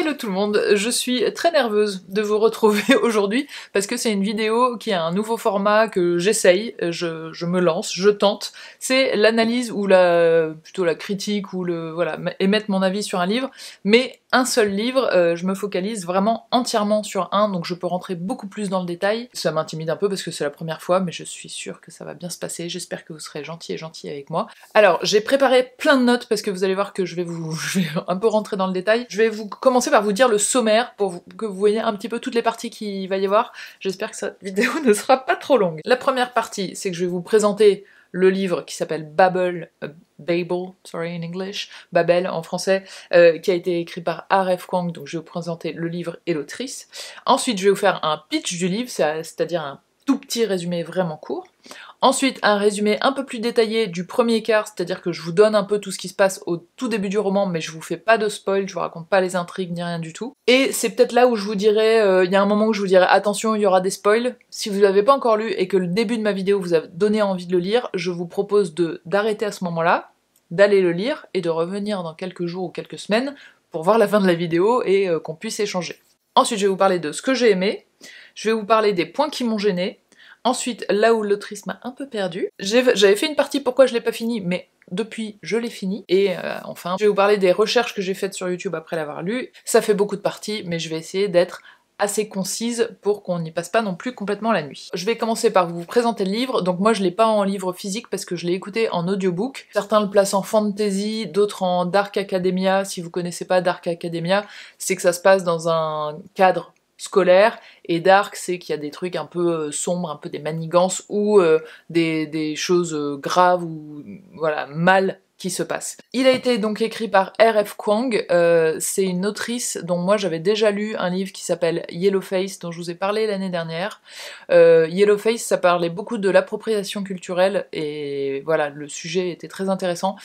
Hello tout le monde, je suis très nerveuse de vous retrouver aujourd'hui parce que c'est une vidéo qui a un nouveau format que j'essaye, je, me lance, je tente. C'est l'analyse ou la plutôt la critique ou le voilà émettre mon avis sur un livre, mais un seul livre, euh, je me focalise vraiment entièrement sur un, donc je peux rentrer beaucoup plus dans le détail. Ça m'intimide un peu parce que c'est la première fois, mais je suis sûre que ça va bien se passer. J'espère que vous serez gentil et gentil avec moi. Alors j'ai préparé plein de notes parce que vous allez voir que je vais vous je vais un peu rentrer dans le détail. Je vais vous commencer commencer par vous dire le sommaire pour que vous voyez un petit peu toutes les parties qu'il va y avoir. J'espère que cette vidéo ne sera pas trop longue. La première partie, c'est que je vais vous présenter le livre qui s'appelle Babel, euh, Babel, sorry in English, Babel en français, euh, qui a été écrit par R.F. Kwang, donc je vais vous présenter le livre et l'autrice. Ensuite, je vais vous faire un pitch du livre, c'est-à-dire un tout petit résumé vraiment court. Ensuite, un résumé un peu plus détaillé du premier quart, c'est-à-dire que je vous donne un peu tout ce qui se passe au tout début du roman, mais je vous fais pas de spoil, je vous raconte pas les intrigues ni rien du tout. Et c'est peut-être là où je vous dirais, euh, il y a un moment où je vous dirais attention, il y aura des spoils. Si vous l'avez pas encore lu et que le début de ma vidéo vous a donné envie de le lire, je vous propose de d'arrêter à ce moment-là, d'aller le lire et de revenir dans quelques jours ou quelques semaines pour voir la fin de la vidéo et euh, qu'on puisse échanger. Ensuite, je vais vous parler de ce que j'ai aimé, je vais vous parler des points qui m'ont gêné, Ensuite, là où l'autrice m'a un peu perdu, j'avais fait une partie pourquoi je l'ai pas fini, mais depuis, je l'ai fini. Et euh, enfin, je vais vous parler des recherches que j'ai faites sur YouTube après l'avoir lu. Ça fait beaucoup de parties, mais je vais essayer d'être assez concise pour qu'on n'y passe pas non plus complètement la nuit. Je vais commencer par vous présenter le livre. Donc moi je l'ai pas en livre physique parce que je l'ai écouté en audiobook. Certains le placent en fantasy, d'autres en Dark Academia. Si vous connaissez pas Dark Academia, c'est que ça se passe dans un cadre scolaire et dark c'est qu'il y a des trucs un peu euh, sombres, un peu des manigances ou euh, des, des, choses euh, graves ou voilà mal qui se passent. Il a été donc écrit par R.F. Kwang, c'est une autrice dont moi j'avais déjà lu un livre qui s'appelle Face, dont je vous ai parlé l'année dernière. Euh, Yellowface, ça parlait beaucoup de l'appropriation culturelle, et voilà, le sujet était très intéressant.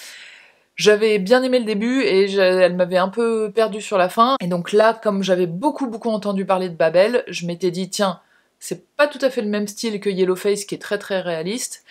J'avais bien aimé le début et elle m'avait un peu perdu sur la fin. Et donc là, comme j'avais beaucoup beaucoup entendu parler de Babel, je m'étais dit tiens, c'est pas tout à fait le même style que Yellowface qui est très très réaliste.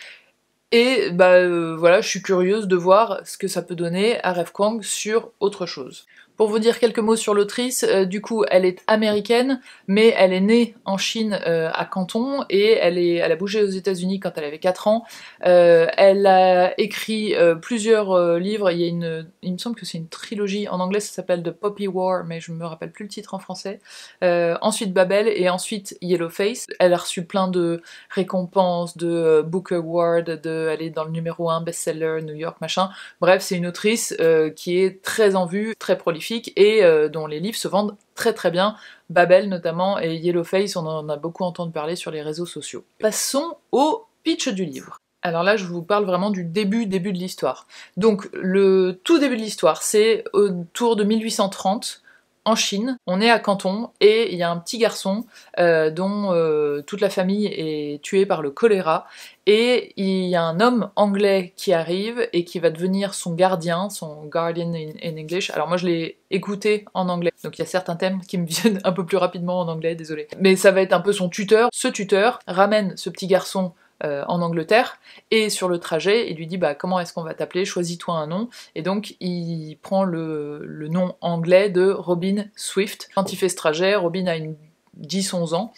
Et bah euh, voilà, je suis curieuse de voir ce que ça peut donner à Revkong sur autre chose. Pour vous dire quelques mots sur l'autrice, euh, du coup, elle est américaine, mais elle est née en Chine euh, à Canton et elle, est, elle a bougé aux États-Unis quand elle avait 4 ans. Euh, elle a écrit plusieurs livres. Il, y a une, il me semble que c'est une trilogie en anglais, ça s'appelle The Poppy War, mais je me rappelle plus le titre en français. ensuite Babel et ensuite Yellow Face. Elle a reçu plein de récompenses, de Book Award, de, aller dans le numéro 1 best-seller New York, machin. Bref, c'est une autrice qui est très en vue, très prolifique et euh, dont les livres se vendent très très bien. Babel notamment et Yellowface, on en a beaucoup entendu parler sur les réseaux sociaux. Passons au pitch du livre. Alors là, je vous parle vraiment du début, début de l'histoire. Donc, le tout début de l'histoire, c'est autour de 1830 en Chine. On est à Canton et il y a un petit garçon euh, dont euh, toute la famille est tuée par le choléra. Et il y a un homme anglais qui arrive et qui va devenir son gardien, son guardian in, in English. Alors moi je l'ai écouté en anglais, donc il y a certains thèmes qui me viennent un peu plus rapidement en anglais, désolé. Mais ça va être un peu son tuteur. Ce tuteur ramène ce petit garçon euh, en Angleterre. Et sur le trajet, il lui dit bah, comment est-ce qu'on va t'appeler, choisis-toi un nom. Et donc il prend le, nom anglais de Robin Swift. Quand il fait ce trajet, Robin a 10-11 ans.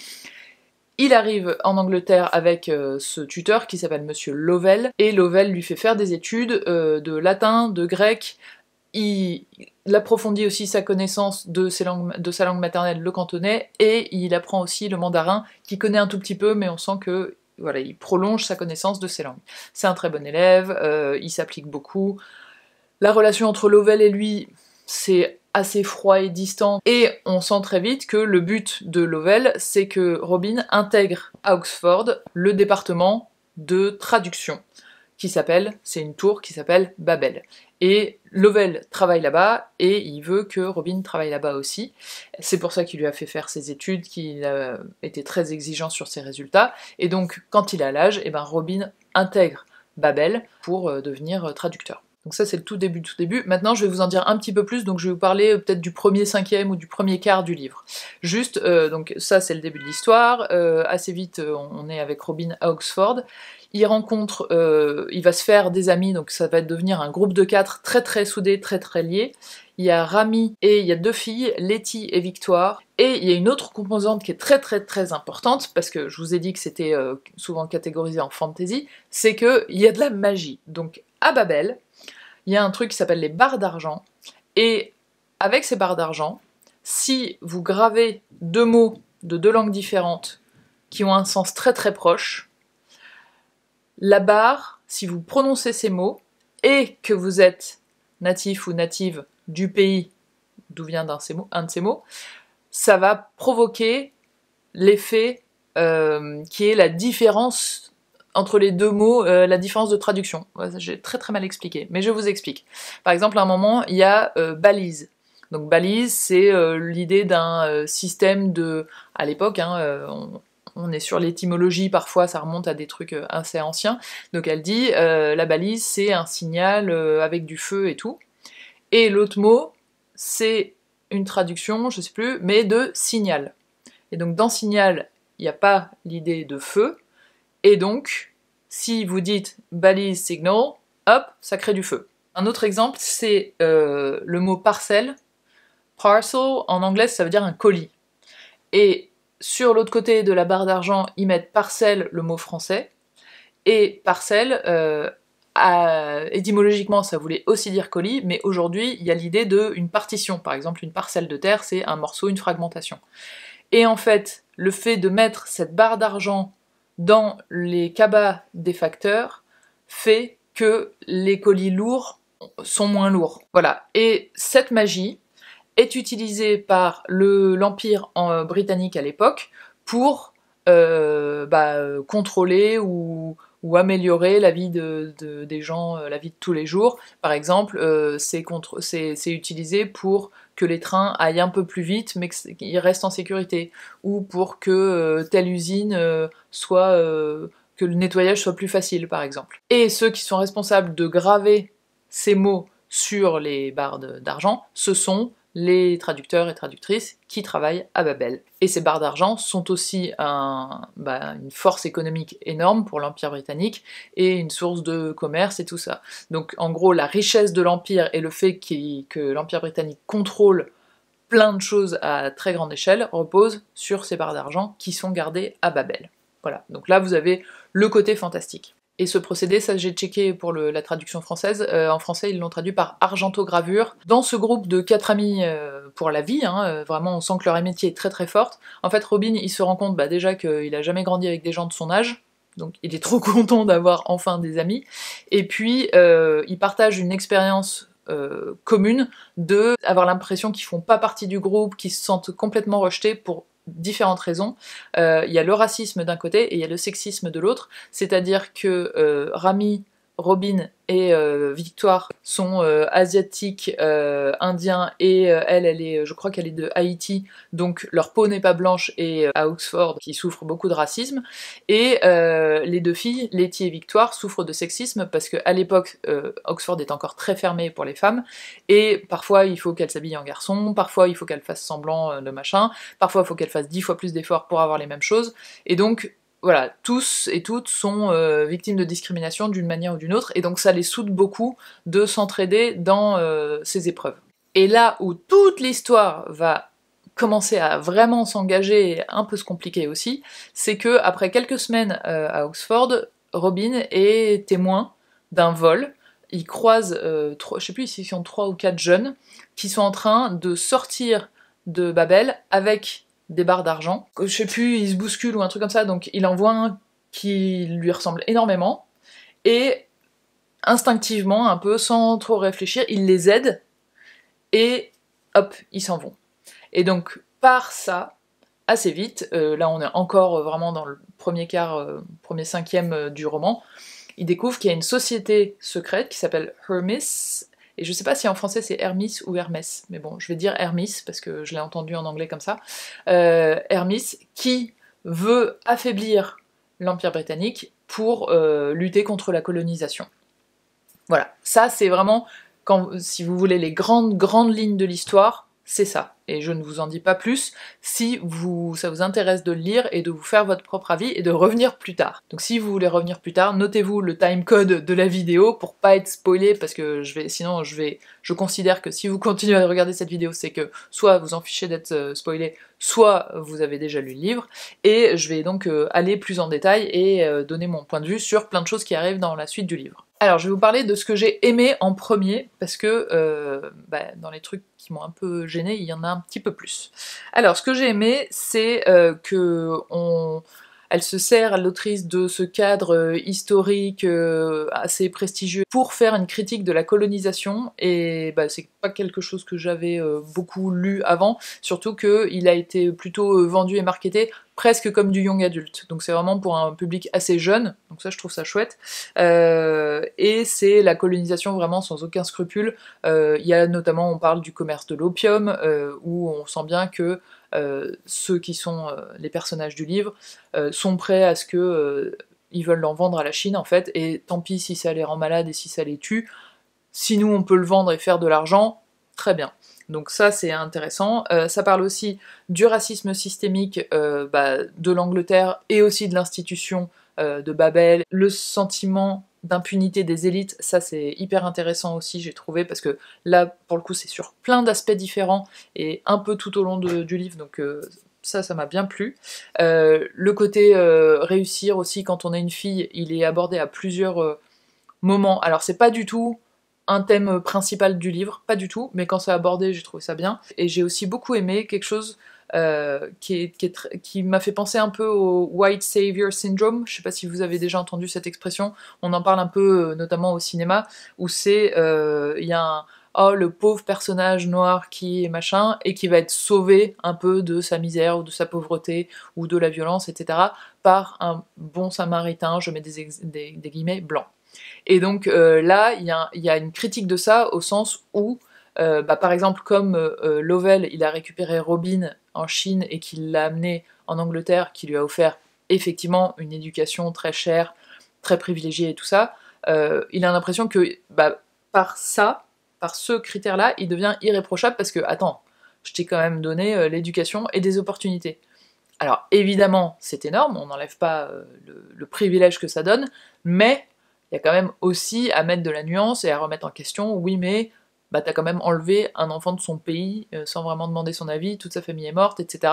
Il arrive en Angleterre avec euh, ce tuteur qui s'appelle Monsieur Lovell, et Lovell lui fait faire des études euh, de latin, de grec. Il, il approfondit aussi sa connaissance de, ses langues, de, sa langue maternelle, le cantonais, et il apprend aussi le mandarin, qu'il connaît un tout petit peu, mais on sent que il prolonge sa connaissance de ces langues. C'est un très bon élève, euh, il s'applique beaucoup. La relation entre Lovell et lui, c'est assez froid et distant, et on sent très vite que le but de Lovell, c'est que Robin intègre à Oxford le département de traduction, qui s'appelle, c'est une tour qui s'appelle Babel. Et Lovell travaille là-bas et il veut que Robin travaille là-bas aussi. C'est pour ça qu'il lui a fait faire ses études, qu'il a été très exigeant sur ses résultats. Et donc, quand il a l'âge, eh ben, Robin intègre Babel pour euh, devenir euh, traducteur. Donc ça, c'est le tout début, tout début. Maintenant, je vais vous en dire un petit peu plus, donc je vais vous parler euh, peut-être du premier cinquième ou du premier quart du livre. Juste, euh, donc ça, c'est le début de l'histoire. Euh, assez vite, on est avec Robin à Oxford. Il rencontre, il va se faire des amis, donc ça va devenir un groupe de quatre très très soudé, très très lié. Il y a Rami et il y a deux filles, Letty et Victoire. Et il y a une autre composante qui est très très très importante, parce que je vous ai dit que c'était souvent catégorisé en fantasy, c'est qu'il y a de la magie. Donc à Babel, il y a un truc qui s'appelle les barres d'argent. Et avec ces barres d'argent, si vous gravez deux mots de deux langues différentes qui ont un sens très très proche, la barre, si vous prononcez ces mots et que vous êtes natif ou native du pays d'où vient un, ces mots, de ces mots, ça va provoquer l'effet euh, qui est la différence entre les deux mots euh, la différence de traduction. J'ai très très mal expliqué, mais je vous explique. Par exemple, à un moment, il y a euh, balise. Donc balise, c'est euh, l'idée d'un système de... À l'époque, hein, on, est sur l'étymologie, parfois ça remonte à des trucs assez anciens. Donc elle dit, la balise, c'est un signal avec du feu et tout. Et l'autre mot, c'est une traduction, je sais plus, mais de signal. Et donc dans signal, il n'y a pas l'idée de feu, et donc, si vous dites balise signal, hop, ça crée du feu. Un autre exemple, c'est euh, le mot parcelle. Parcel, en anglais, ça veut dire un colis. Et sur l'autre côté de la barre d'argent, ils mettent parcelle, le mot français. Et parcelle, euh, étymologiquement, ça voulait aussi dire colis, mais aujourd'hui, il y a l'idée d'une partition. Par exemple, une parcelle de terre, c'est un morceau, une fragmentation. Et en fait, le fait de mettre cette barre d'argent dans les cabas des facteurs fait que les colis lourds sont moins lourds. Voilà. Et cette magie est utilisée par l'Empire euh, britannique à l'époque pour euh, bah, contrôler ou, améliorer la vie de, des gens, euh, la vie de tous les jours. Par exemple, c'est utilisé pour que les trains aillent un peu plus vite mais qu'ils restent en sécurité, ou pour que euh, telle usine euh, soit... Euh, que le nettoyage soit plus facile, par exemple. Et ceux qui sont responsables de graver ces mots sur les barres d'argent, ce sont les traducteurs et traductrices qui travaillent à Babel. Et ces barres d'argent sont aussi bah, une force économique énorme pour l'Empire britannique et une source de commerce et tout ça. Donc en gros, la richesse de l'Empire et le fait que l'Empire britannique contrôle plein de choses à très grande échelle repose sur ces barres d'argent qui sont gardées à Babel. Voilà, donc là vous avez le côté fantastique. Et ce procédé, ça j'ai checké pour la traduction française. Euh, en français, ils l'ont traduit par argentogravure. Dans ce groupe de quatre amis euh, pour la vie, hein, euh, vraiment on sent que leur amitié est très très forte. En fait, Robin, il se rend compte bah, déjà qu'il a jamais grandi avec des gens de son âge. Donc il est trop content d'avoir enfin des amis. Et puis, il partage une expérience commune de avoir l'impression qu'ils font pas partie du groupe, qu'ils se sentent complètement rejetés pour différentes raisons. Euh, il y a le racisme d'un côté et il y a le sexisme de l'autre. C'est-à-dire que euh, Rami Robin et euh, Victoire sont euh, asiatiques, euh, indiens, et elle, elle est, je crois qu'elle est de Haïti, donc leur peau n'est pas blanche, et à Oxford, qui souffre beaucoup de racisme. Et les deux filles, Letty et Victoire, souffrent de sexisme parce qu'à l'époque, Oxford est encore très fermé pour les femmes, et parfois il faut qu'elles s'habillent en garçon, parfois il faut qu'elles fassent semblant de machin, parfois il faut qu'elles fassent dix fois plus d'efforts pour avoir les mêmes choses, et donc voilà, tous et toutes sont euh, victimes de discrimination d'une manière ou d'une autre, et donc ça les soude beaucoup de s'entraider dans euh, ces épreuves. Et là où toute l'histoire va commencer à vraiment s'engager et un peu se compliquer aussi, c'est que après quelques semaines euh, à Oxford, Robin est témoin d'un vol. Il croise, trois, je sais plus s'ils sont trois ou quatre jeunes qui sont en train de sortir de Babel avec des barres d'argent. Je sais plus, il se bouscule ou un truc comme ça, donc il en voit un qui lui ressemble énormément. Et instinctivement, un peu sans trop réfléchir, il les aide et hop, ils s'en vont. Et donc par ça, assez vite, euh, là on est encore vraiment dans le premier quart, euh, premier cinquième euh, du roman, il découvre qu'il y a une société secrète qui s'appelle Hermes, et je sais pas si en français c'est Hermis ou Hermès, mais bon, je vais dire Hermis, parce que je l'ai entendu en anglais comme ça. Euh, Hermis, qui veut affaiblir l'Empire britannique pour euh, lutter contre la colonisation. Voilà, ça c'est vraiment, si vous voulez, les grandes, grandes lignes de l'histoire, c'est ça et je ne vous en dis pas plus si vous, ça vous intéresse de le lire et de vous faire votre propre avis et de revenir plus tard. Donc si vous voulez revenir plus tard, notez-vous le timecode de la vidéo pour pas être spoilé parce que je vais, sinon je vais, je considère que si vous continuez à regarder cette vidéo, c'est que soit vous en fichez d'être euh, spoilé, soit vous avez déjà lu le livre et je vais donc euh, aller plus en détail et euh, donner mon point de vue sur plein de choses qui arrivent dans la suite du livre. Alors, je vais vous parler de ce que j'ai aimé en premier, parce que euh, bah, dans les trucs qui m'ont un peu gêné, il y en a un petit peu plus. Alors, ce que j'ai aimé, c'est euh, que on elle se sert, l'autrice, de ce cadre euh, historique euh, assez prestigieux pour faire une critique de la colonisation. Et bah, c'est pas quelque chose que j'avais euh, beaucoup lu avant, surtout qu'il a été plutôt vendu et marketé presque comme du young adult. Donc c'est vraiment pour un public assez jeune, donc ça je trouve ça chouette. et c'est la colonisation vraiment sans aucun scrupule. Il y a notamment, on parle du commerce de l'opium, où on sent bien que euh, ceux qui sont euh, les personnages du livre euh, sont prêts à ce que ils veulent l'en vendre à la Chine en fait, et tant pis si ça les rend malades et si ça les tue. Si nous on peut le vendre et faire de l'argent, très bien. Donc ça c'est intéressant. ça parle aussi du racisme systémique bah, de l'Angleterre et aussi de l'institution de Babel, le sentiment d'impunité des élites, ça c'est hyper intéressant aussi, j'ai trouvé, parce que là, pour le coup, c'est sur plein d'aspects différents et un peu tout au long du livre, donc euh, ça, ça m'a bien plu. Euh, le côté euh, réussir aussi quand on est une fille, il est abordé à plusieurs moments. Alors, c'est pas du tout un thème principal du livre, pas du tout, mais quand c'est abordé, j'ai trouvé ça bien. Et j'ai aussi beaucoup aimé quelque chose euh, qui, qui, m'a fait penser un peu au White Savior Syndrome. Je ne sais pas si vous avez déjà entendu cette expression. On en parle un peu, euh, notamment au cinéma, où c'est euh, il y a un oh le pauvre personnage noir qui est machin et qui va être sauvé un peu de sa misère ou de sa pauvreté ou de la violence, etc. par un bon Samaritain. Je mets des, des, guillemets blancs. Et donc là, il y, a une critique de ça au sens où euh, bah, par exemple, comme euh, euh, Lovell, il a récupéré Robin en Chine et qu'il l'a amené en Angleterre, qui lui a offert effectivement une éducation très chère, très privilégiée et tout ça, il a l'impression que bah, par ça, par ce critère-là, il devient irréprochable parce que, attends, je t'ai quand même donné l'éducation et des opportunités. Alors évidemment, c'est énorme, on n'enlève pas le privilège que ça donne, mais il y a quand même aussi à mettre de la nuance et à remettre en question, oui mais bah t'as quand même enlevé un enfant de son pays euh, sans vraiment demander son avis, toute sa famille est morte, etc.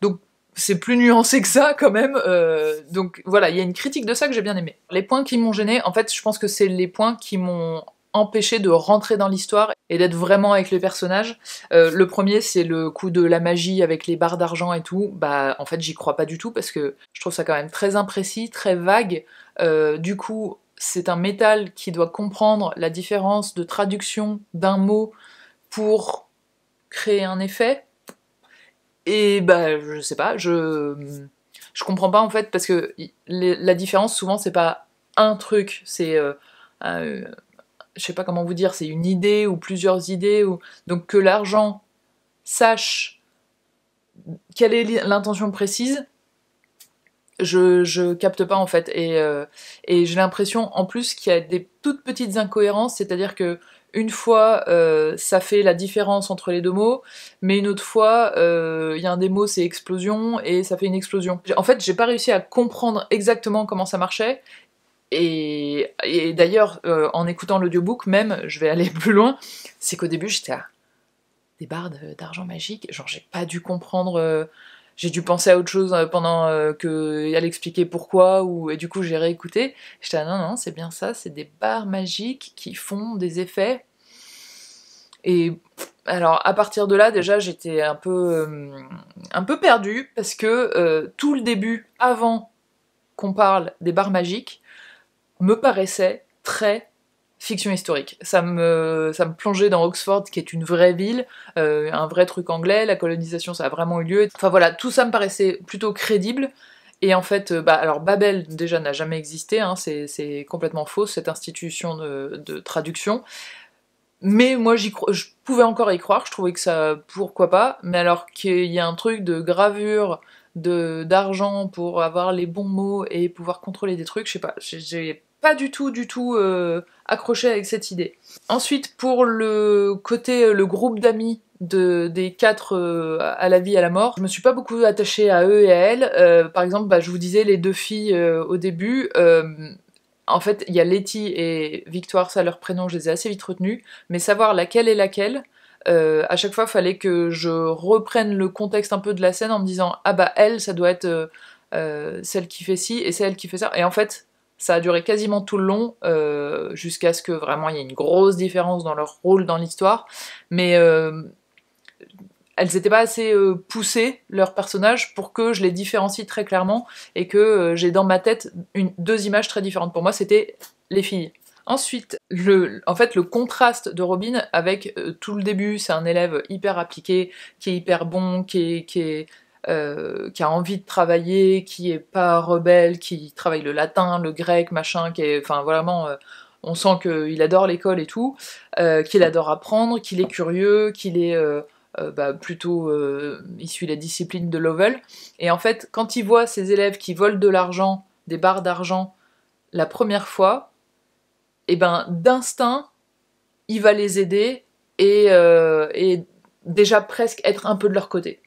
Donc c'est plus nuancé que ça quand même. Euh, donc voilà, il y a une critique de ça que j'ai bien aimé. Les points qui m'ont gêné, en fait, je pense que c'est les points qui m'ont empêché de rentrer dans l'histoire et d'être vraiment avec les personnages. Euh, le premier, c'est le coup de la magie avec les barres d'argent et tout. Bah, en fait, j'y crois pas du tout parce que je trouve ça quand même très imprécis, très vague. du coup, c'est un métal qui doit comprendre la différence de traduction d'un mot pour créer un effet. Et ben, je sais pas, je, je comprends pas en fait, parce que la différence souvent c'est pas un truc, c'est. Euh, euh, je sais pas comment vous dire, c'est une idée ou plusieurs idées. Ou... Donc que l'argent sache quelle est l'intention précise, je, capte pas en fait. Et, euh, et j'ai l'impression en plus qu'il y a des toutes petites incohérences, c'est-à-dire que une fois euh, ça fait la différence entre les deux mots, mais une autre fois euh, il y a un des mots c'est explosion et ça fait une explosion. En fait j'ai pas réussi à comprendre exactement comment ça marchait. Et, et d'ailleurs, en écoutant l'audiobook, même, je vais aller plus loin, c'est qu'au début j'étais à des barres d'argent magique, genre j'ai pas dû comprendre j'ai dû penser à autre chose euh, pendant euh, qu'elle expliquait pourquoi ou et du coup j'ai réécouté. J'étais non non c'est bien ça, c'est des barres magiques qui font des effets. Et alors à partir de là déjà j'étais un peu euh, un peu perdue parce que tout le début avant qu'on parle des barres magiques me paraissait très fiction historique. Ça me, ça me plongeait dans Oxford, qui est une vraie ville, euh, un vrai truc anglais, la colonisation, ça a vraiment eu lieu. Enfin voilà, tout ça me paraissait plutôt crédible. Et en fait, euh, bah, alors Babel déjà n'a jamais existé, hein, c'est complètement faux, cette institution de, traduction. Mais moi, j'y je pouvais encore y croire, je trouvais que ça, pourquoi pas, mais alors qu'il y a un truc de gravure, de d'argent pour avoir les bons mots et pouvoir contrôler des trucs, je sais pas, j'ai pas du tout, du tout euh, accroché avec cette idée. Ensuite, pour le côté, euh, le groupe d'amis de, des quatre euh, à la vie et à la mort. Je me suis pas beaucoup attachée à eux et à elles. Euh, par exemple, bah, je vous disais les deux filles au début. en fait, il y a Letty et Victoire, ça leur prénom, je les ai assez vite retenus. Mais savoir laquelle est laquelle, à chaque fois, fallait que je reprenne le contexte un peu de la scène en me disant ah bah elle, ça doit être celle qui fait ci et celle qui fait ça. Et en fait, ça a duré quasiment tout le long, euh, jusqu'à ce que vraiment il y ait une grosse différence dans leur rôle dans l'histoire. Mais euh, elles n'étaient pas assez euh, poussées, leurs personnages, pour que je les différencie très clairement et que j'ai dans ma tête deux images très différentes. Pour moi, c'était les filles. Ensuite, le, en fait, le contraste de Robin avec tout le début, c'est un élève hyper appliqué, qui est hyper bon, qui est euh, qui a envie de travailler, qui est pas rebelle, qui travaille le latin, le grec, machin, qui est, enfin vraiment, euh, on sent qu'il adore l'école et tout, euh, qu'il adore apprendre, qu'il est curieux, qu'il est bah, plutôt issu de la discipline de Lovell. Et en fait, quand il voit ses élèves qui volent de l'argent, des barres d'argent, la première fois, et eh ben d'instinct, il va les aider et déjà presque être un peu de leur côté.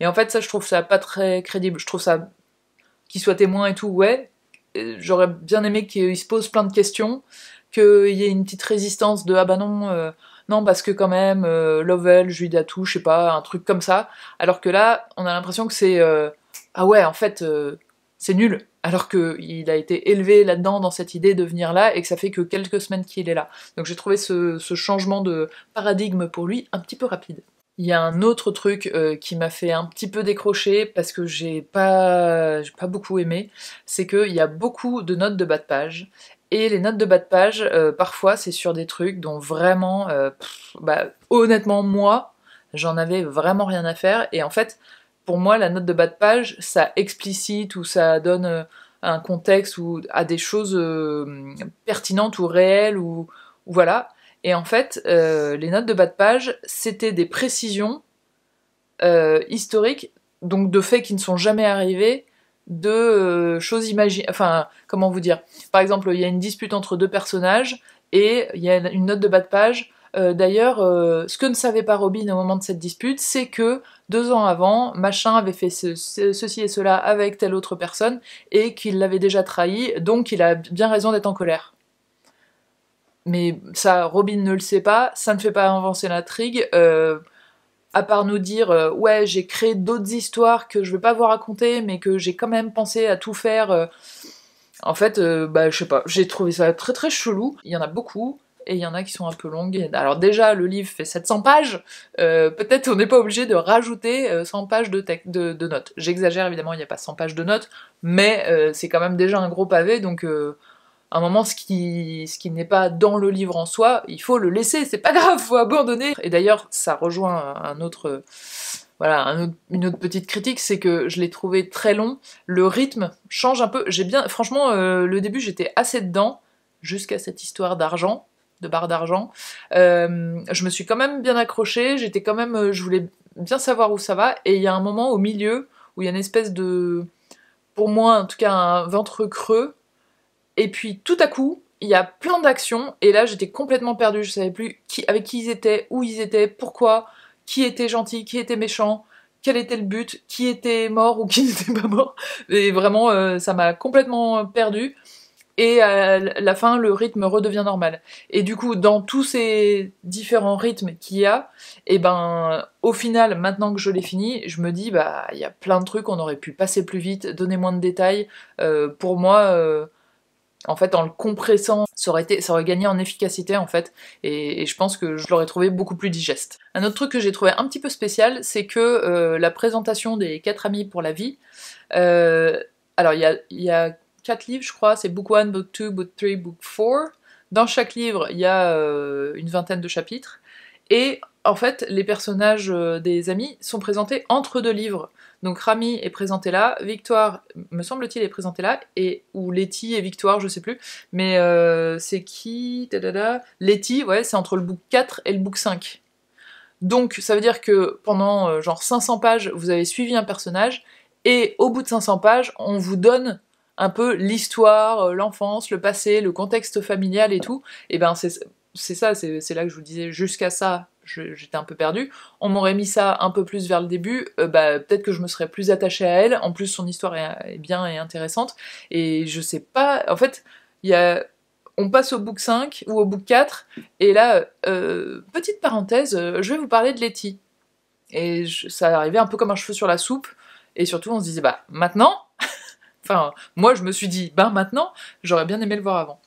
Et en fait, ça, je trouve ça pas très crédible. Je trouve ça. Qu'il soit témoin et tout, ouais. J'aurais bien aimé qu'il se pose plein de questions, qu'il y ait une petite résistance de ah bah non, euh, non, parce que quand même, euh, Lovell, Julie je sais pas, un truc comme ça. Alors que là, on a l'impression que c'est euh, ah ouais, en fait, c'est nul. Alors qu'il a été élevé là-dedans, dans cette idée de venir là, et que ça fait que quelques semaines qu'il est là. Donc j'ai trouvé ce changement de paradigme pour lui un petit peu rapide. Il y a un autre truc euh, qui m'a fait un petit peu décrocher parce que j'ai pas, pas beaucoup aimé, c'est qu'il y a beaucoup de notes de bas de page. Et les notes de bas de page, euh, parfois, c'est sur des trucs dont vraiment, euh, bah, honnêtement, moi, j'en avais vraiment rien à faire. Et en fait, pour moi, la note de bas de page, ça explicite ou ça donne un contexte ou à des choses pertinentes ou réelles ou voilà. Et en fait, euh, les notes de bas de page, c'était des précisions euh, historiques, donc de faits qui ne sont jamais arrivés, de euh, choses imaginées. Enfin, comment vous dire Par exemple, il y a une dispute entre deux personnages et il y a une note de bas de page. D'ailleurs, ce que ne savait pas Robin au moment de cette dispute, c'est que deux ans avant, machin avait fait ceci et cela avec telle autre personne et qu'il l'avait déjà trahi, donc il a bien raison d'être en colère mais ça, Robin ne le sait pas, ça ne fait pas avancer l'intrigue. Euh, à part nous dire euh, ouais j'ai créé d'autres histoires que je ne vais pas vous raconter mais que j'ai quand même pensé à tout faire euh. en fait bah je sais pas j'ai trouvé ça très très chelou il y en a beaucoup et il y en a qui sont un peu longues. Alors déjà, le livre fait 700 pages. Peut-être on n'est pas obligé de rajouter 100 pages de, de notes. J'exagère évidemment, il n'y a pas 100 pages de notes, mais c'est quand même déjà un gros pavé, donc à un moment, ce qui, ce qui n'est pas dans le livre en soi, il faut le laisser, c'est pas grave, faut abandonner. Et d'ailleurs, ça rejoint un autre, voilà, une autre petite critique, c'est que je l'ai trouvé très long. Le rythme change un peu. J'ai bien, franchement, euh, le début, j'étais assez dedans jusqu'à cette histoire d'argent de barre d'argent. Euh, je me suis quand même bien accrochée, j'étais quand même, euh, je voulais bien savoir où ça va. Et il y a un moment au milieu où il y a une espèce de, pour moi en tout cas, un ventre creux et puis tout à coup, il y a plein d'actions, et là j'étais complètement perdue, je savais plus qui, avec qui ils étaient, où ils étaient, pourquoi, qui était gentil, qui était méchant, quel était le but, qui était mort ou qui n'était pas mort. Et vraiment, euh, ça m'a complètement euh, perdue. Et à la fin, le rythme redevient normal. Et du coup, dans tous ces différents rythmes qu'il y a, et eh ben, au final, maintenant que je l'ai fini, je me dis, bah, il y a plein de trucs, on aurait pu passer plus vite, donner moins de détails. Euh, pour moi, en fait, en le compressant, ça aurait, été, ça aurait gagné en efficacité en fait, et, je pense que je l'aurais trouvé beaucoup plus digeste. Un autre truc que j'ai trouvé un petit peu spécial, c'est que euh, la présentation des quatre amis pour la vie. Euh, alors, il y a, quatre livres, je crois, c'est Book 1, Book 2, Book 3, Book 4. Dans chaque livre, il y a euh, une vingtaine de chapitres. Et en fait, les personnages des amis sont présentés entre deux livres. Donc Rami est présenté là, Victoire, me semble-t-il, est présenté là, et ou Letty et Victoire, je sais plus. Mais euh, c'est qui Letty, ouais, c'est entre le book 4 et le book 5. Donc ça veut dire que pendant euh, genre 500 pages, vous avez suivi un personnage, et au bout de 500 pages, on vous donne un peu l'histoire, euh, l'enfance, le passé, le contexte familial et tout. Et ben c'est ça, c'est là que je vous disais, jusqu'à ça, j'étais un peu perdue. On m'aurait mis ça un peu plus vers le début, euh, bah, peut-être que je me serais plus attachée à elle. En plus, son histoire est, bien et intéressante. Et je sais pas. En fait, il y a on passe au book 5 ou au book 4, et là, euh, petite parenthèse, euh, je vais vous parler de Letty. Et ça arrivait un peu comme un cheveu sur la soupe, et surtout on se disait, bah maintenant Enfin, moi je me suis dit, bah maintenant, j'aurais bien aimé le voir avant.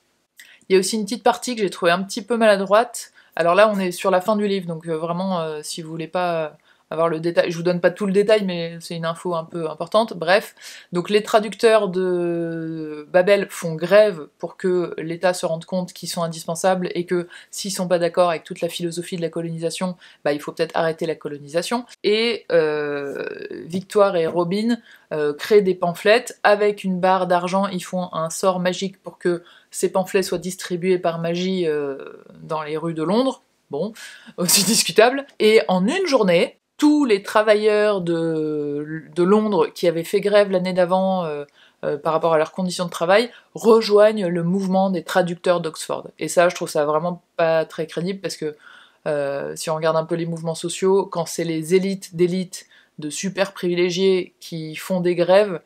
Il y a aussi une petite partie que j'ai trouvée un petit peu maladroite, alors là, on est sur la fin du livre, donc euh, vraiment, euh, si vous voulez pas euh, avoir le détail. Je vous donne pas tout le détail, mais c'est une info un peu importante. Bref, donc les traducteurs de Babel font grève pour que l'État se rende compte qu'ils sont indispensables et que s'ils sont pas d'accord avec toute la philosophie de la colonisation, bah, il faut peut-être arrêter la colonisation. Et euh, Victoire et Robin euh, créent des pamphlets avec une barre d'argent. Ils font un sort magique pour que ces pamphlets soient distribués par magie euh, dans les rues de Londres bon, aussi discutable. Et en une journée, tous les travailleurs de, Londres qui avaient fait grève l'année d'avant euh, euh, par rapport à leurs conditions de travail rejoignent le mouvement des traducteurs d'Oxford. Et ça, je trouve ça vraiment pas très crédible parce que euh, si on regarde un peu les mouvements sociaux, quand c'est les élites d'élites de super privilégiés qui font des grèves,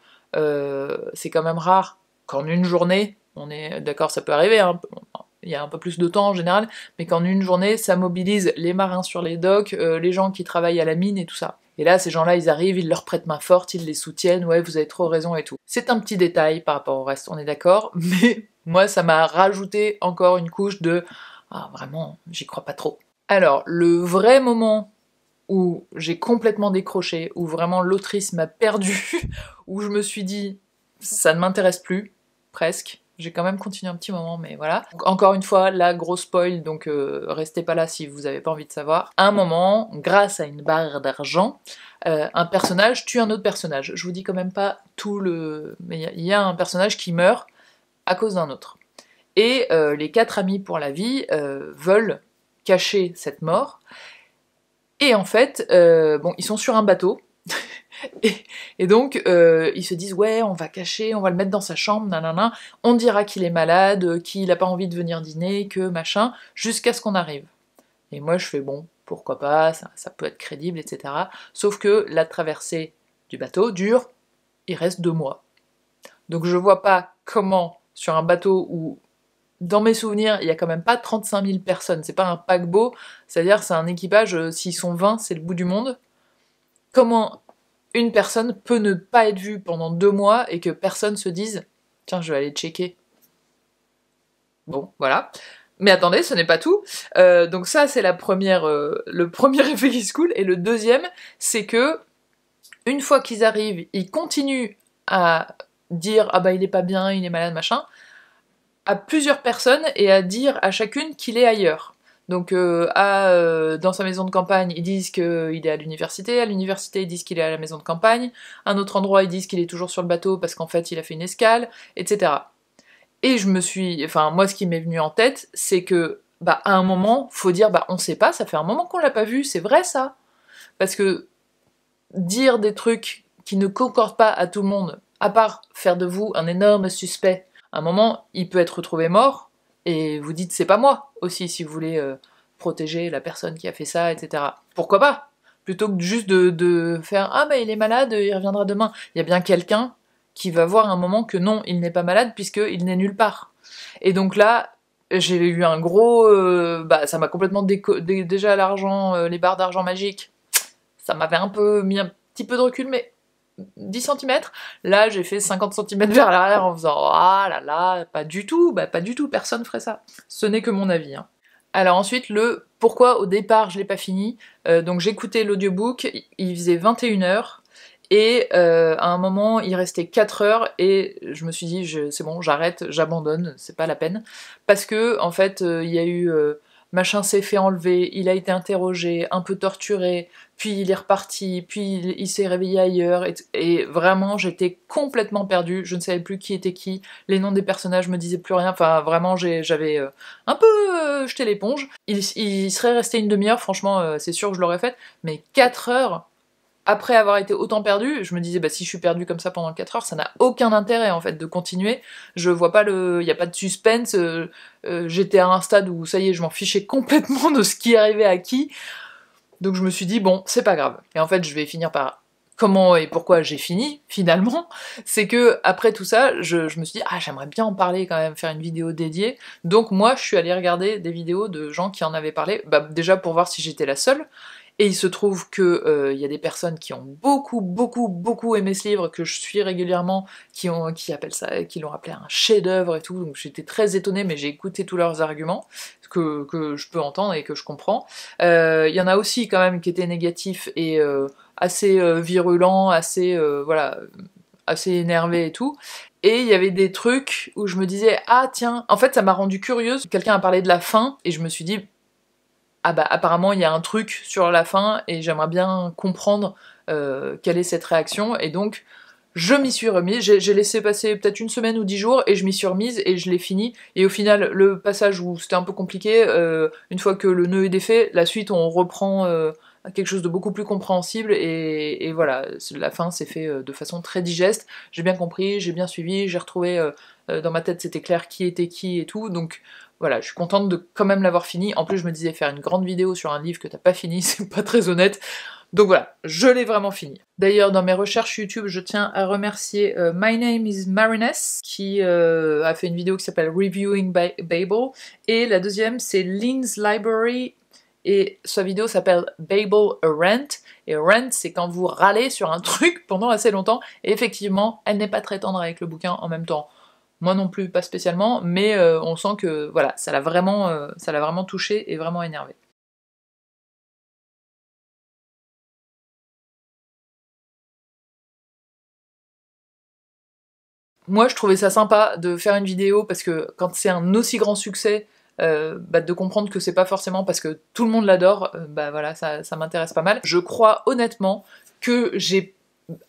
c'est quand même rare qu'en une journée, on est d'accord, ça peut arriver, hein, il y a un peu plus de temps en général, mais qu'en une journée, ça mobilise les marins sur les docks, euh, les gens qui travaillent à la mine et tout ça. Et là, ces gens-là, ils arrivent, ils leur prêtent main forte, ils les soutiennent, ouais, vous avez trop raison et tout. C'est un petit détail par rapport au reste, on est d'accord, mais moi, ça m'a rajouté encore une couche de ah, vraiment, j'y crois pas trop. Alors, le vrai moment où j'ai complètement décroché, où vraiment l'autrice m'a perdu, où je me suis dit ça ne m'intéresse plus, presque, j'ai quand même continué un petit moment, mais voilà. Encore une fois, la grosse spoil, donc euh, restez pas là si vous n'avez pas envie de savoir. un moment, grâce à une barre d'argent, euh, un personnage tue un autre personnage. Je vous dis quand même pas tout le... Mais il y, a un personnage qui meurt à cause d'un autre. Et euh, les quatre amis pour la vie veulent cacher cette mort. Et en fait, bon, ils sont sur un bateau, et, donc, euh, ils se disent, ouais, on va cacher, on va le mettre dans sa chambre, nanana, on dira qu'il est malade, qu'il n'a pas envie de venir dîner, que machin, jusqu'à ce qu'on arrive. Et moi, je fais, bon, pourquoi pas, ça, peut être crédible, etc. Sauf que la traversée du bateau dure, il reste deux mois. Donc je vois pas comment, sur un bateau où, dans mes souvenirs, il y a quand même pas 35 000 personnes, c'est pas un paquebot, c'est-à-dire c'est un équipage, euh, s'ils sont 20, c'est le bout du monde, Comment une personne peut ne pas être vue pendant deux mois et que personne se dise Tiens, je vais aller checker. Bon, voilà. Mais attendez, ce n'est pas tout. Euh, donc ça, c'est la première, euh, le premier effet qui se coule. Et le deuxième, c'est que une fois qu'ils arrivent, ils continuent à dire ah bah il est pas bien, il est malade, machin, à plusieurs personnes et à dire à chacune qu'il est ailleurs. Donc euh, euh, dans sa maison de campagne, ils disent qu'il euh, est à l'université, à l'université ils disent qu'il est à la maison de campagne, à un autre endroit ils disent qu'il est toujours sur le bateau parce qu'en fait il a fait une escale, etc. Et je me suis, enfin moi ce qui m'est venu en tête, c'est que bah à un moment faut dire bah on sait pas, ça fait un moment qu'on l'a pas vu, c'est vrai ça, parce que dire des trucs qui ne concordent pas à tout le monde, à part faire de vous un énorme suspect, à un moment il peut être retrouvé mort, et vous dites c'est pas moi aussi si vous voulez euh, protéger la personne qui a fait ça, etc. Pourquoi pas Plutôt que juste de, faire ah bah il est malade, il reviendra demain. Il y a bien quelqu'un qui va voir un moment que non, il n'est pas malade puisqu'il n'est nulle part. Et donc là, j'ai eu un gros... Euh, bah, ça m'a complètement déco déjà l'argent, euh, les barres d'argent magique. Ça m'avait un peu mis un petit peu de recul, mais 10 cm. Là, j'ai fait 50 cm vers l'arrière en faisant Ah là là, pas du tout, bah pas du tout, personne ferait ça. Ce n'est que mon avis. Hein. Alors ensuite, le pourquoi au départ je l'ai pas fini. Euh, donc j'écoutais l'audiobook, il faisait 21 heures. Et euh, à un moment, il restait 4 heures et je me suis dit, c'est bon, j'arrête, j'abandonne, c'est pas la peine. Parce que, en fait, euh, il y a eu machin s'est fait enlever, il a été interrogé, un peu torturé, puis il est reparti, puis il, s'est réveillé ailleurs, et, vraiment j'étais complètement perdue, je ne savais plus qui était qui, les noms des personnages me disaient plus rien, enfin vraiment j'avais euh, un peu euh, jeté l'éponge. Il, serait resté une demi-heure, franchement euh, c'est sûr que je l'aurais fait, mais 4 heures après avoir été autant perdu, je me disais bah si je suis perdu comme ça pendant 4 heures, ça n'a aucun intérêt en fait de continuer. Je vois pas le, il y a pas de suspense. Euh, euh, j'étais à un stade où ça y est, je m'en fichais complètement de ce qui arrivait à qui. Donc je me suis dit bon, c'est pas grave. Et en fait, je vais finir par comment et pourquoi j'ai fini finalement, c'est que après tout ça, je, je me suis dit ah j'aimerais bien en parler quand même, faire une vidéo dédiée. Donc moi je suis allée regarder des vidéos de gens qui en avaient parlé, bah, déjà pour voir si j'étais la seule, et il se trouve que euh, il y a des personnes qui ont beaucoup, beaucoup, beaucoup aimé ce livre, que je suis régulièrement, qui, ont, qui appellent ça, qui l'ont appelé un chef-d'œuvre et tout. Donc j'étais très étonnée, mais j'ai écouté tous leurs arguments que, que, je peux entendre et que je comprends. Euh, il y en a aussi quand même qui étaient négatifs et euh, assez virulents, assez voilà, assez énervés et tout. Et il y avait des trucs où je me disais ah tiens, en fait ça m'a rendu curieuse. Quelqu'un a parlé de la fin et je me suis dit ah bah apparemment il y a un truc sur la fin et j'aimerais bien comprendre euh, quelle est cette réaction. Et donc je m'y suis remise, j'ai laissé passer peut-être une semaine ou dix jours et je m'y suis remise et je l'ai fini. Et au final, le passage où c'était un peu compliqué, euh, une fois que le nœud est défait, la suite on reprend euh, quelque chose de beaucoup plus compréhensible et, et voilà, la fin s'est fait de façon très digeste. J'ai bien compris, j'ai bien suivi, j'ai retrouvé dans ma tête c'était clair qui était qui et tout. Donc voilà, je suis contente de quand même l'avoir fini. En plus, je me disais faire une grande vidéo sur un livre que t'as pas fini, c'est pas très honnête. Donc voilà, je l'ai vraiment fini. D'ailleurs, dans mes recherches YouTube, je tiens à remercier euh, My Name is Mariness, qui euh, a fait une vidéo qui s'appelle Reviewing Babel. Et la deuxième, c'est Lynn's Library, et sa vidéo s'appelle Babel a Rant. Et rant, c'est quand vous râlez sur un truc pendant assez longtemps. Et effectivement, elle n'est pas très tendre avec le bouquin en même temps. Moi non plus, pas spécialement, mais euh, on sent que voilà, ça l'a vraiment, euh, vraiment touché et vraiment énervé. Moi, je trouvais ça sympa de faire une vidéo parce que quand c'est un aussi grand succès, euh, bah, de comprendre que c'est pas forcément parce que tout le monde l'adore, bah voilà, ça, ça m'intéresse pas mal. Je crois honnêtement que j'ai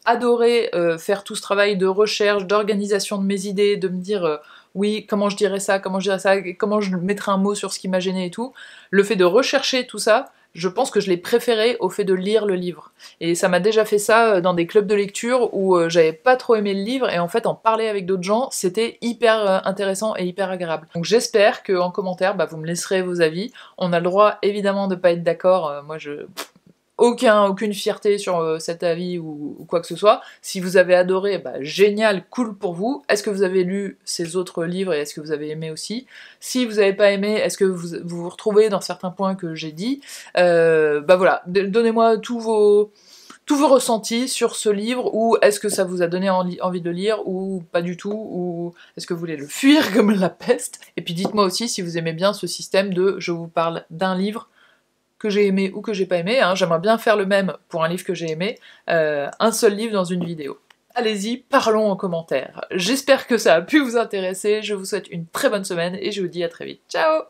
adoré euh, faire tout ce travail de recherche, d'organisation de mes idées, de me dire euh, oui, comment je dirais ça, comment je dirais ça, comment je mettrais un mot sur ce qui m'a gêné et tout. Le fait de rechercher tout ça, je pense que je l'ai préféré au fait de lire le livre. Et ça m'a déjà fait ça euh, dans des clubs de lecture où j'avais pas trop aimé le livre et en fait en parler avec d'autres gens, c'était hyper intéressant et hyper agréable. Donc j'espère que en commentaire, bah, vous me laisserez vos avis. On a le droit évidemment de pas être d'accord. moi je aucun, aucune fierté sur euh, cet avis ou, quoi que ce soit. Si vous avez adoré, bah, génial, cool pour vous. Est-ce que vous avez lu ces autres livres et est-ce que vous avez aimé aussi Si vous n'avez pas aimé, est-ce que vous, vous, retrouvez dans certains points que j'ai dit euh, Bah voilà, donnez-moi tous vos tous vos ressentis sur ce livre, ou est-ce que ça vous a donné envie de lire, ou pas du tout, ou est-ce que vous voulez le fuir comme la peste Et puis dites-moi aussi si vous aimez bien ce système de je vous parle d'un livre que j'ai aimé ou que j'ai pas aimé. Hein. J'aimerais bien faire le même pour un livre que j'ai aimé, euh, un seul livre dans une vidéo. Allez-y, parlons en commentaire. J'espère que ça a pu vous intéresser. Je vous souhaite une très bonne semaine et je vous dis à très vite. Ciao